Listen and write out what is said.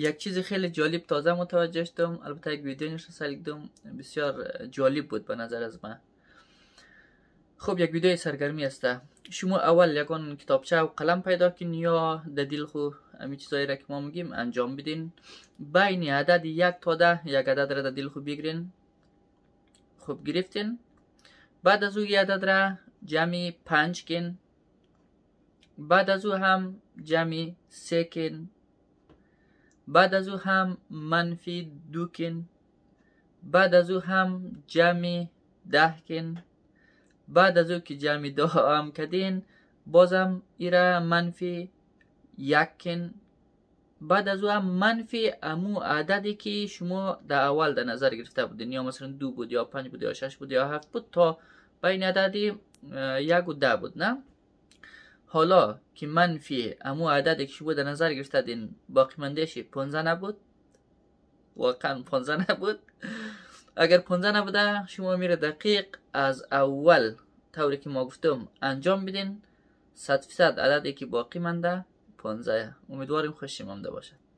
یک چیز خیلی جالب تازه متوجه شدم البته یک ویدیو نشون بسیار جالب بود به نظر از من خب یک ویدیو سرگرمی است شما اول یکان کتابچه و قلم پیدا کن یا دل خو همین چیزایی را که ما میگیم انجام بدین بین عدد یک تا ده یک عدد را دل خو بگیرین خب گرفتین بعد از او یک عدد را جمعی پنج کن بعد از او هم جمعی سه کن بعد از او هم منفی دو کن بعد از او هم جمع کن بعد از او که جمع دو هم کدین بازم ایرا منفی یک کن بعد از او هم منفی امو عددی که شما در اول در نظر گرفته بودین یا مثلا دو بود یا پنج بود یا شش بود یا هفت بود تا بین عددی یک و ده بود نه حالا که منفی امو عدد که بود در نظر گرفتدین باقی مندهش پونزه نبود واقعا پونزه نبود اگر پونزه نبوده شما میره دقیق از اول طوری که ما گفتم انجام بدین 100 فیصد عددی که باقی منده 15 امیدواریم خوشیم هم باشد